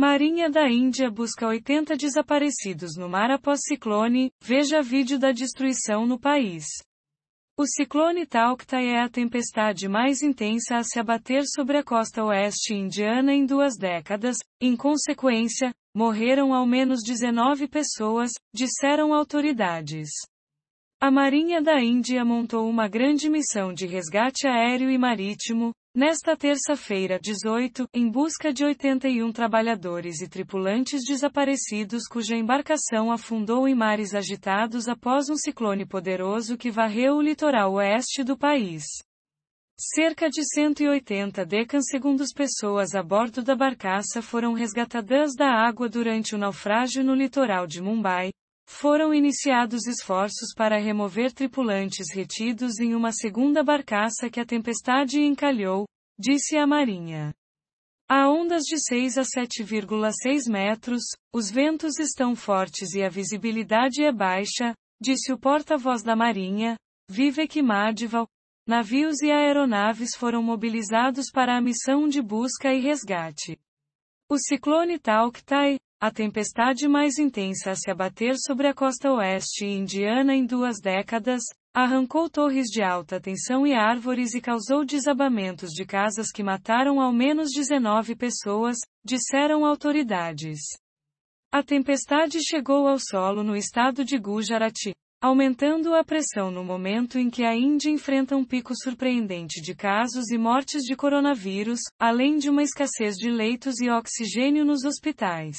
Marinha da Índia busca 80 desaparecidos no mar após ciclone, veja vídeo da destruição no país. O ciclone Tauktae é a tempestade mais intensa a se abater sobre a costa oeste indiana em duas décadas, em consequência, morreram ao menos 19 pessoas, disseram autoridades. A Marinha da Índia montou uma grande missão de resgate aéreo e marítimo, nesta terça-feira 18, em busca de 81 trabalhadores e tripulantes desaparecidos cuja embarcação afundou em mares agitados após um ciclone poderoso que varreu o litoral oeste do país. Cerca de 180 decan segundos pessoas a bordo da barcaça foram resgatadas da água durante o naufrágio no litoral de Mumbai, foram iniciados esforços para remover tripulantes retidos em uma segunda barcaça que a tempestade encalhou, disse a Marinha. Há ondas de 6 a 7,6 metros, os ventos estão fortes e a visibilidade é baixa, disse o porta-voz da Marinha, Vivek Madival. Navios e aeronaves foram mobilizados para a missão de busca e resgate. O ciclone Tauktai, a tempestade mais intensa a se abater sobre a costa oeste indiana em duas décadas, arrancou torres de alta tensão e árvores e causou desabamentos de casas que mataram ao menos 19 pessoas, disseram autoridades. A tempestade chegou ao solo no estado de Gujarat, aumentando a pressão no momento em que a Índia enfrenta um pico surpreendente de casos e mortes de coronavírus, além de uma escassez de leitos e oxigênio nos hospitais.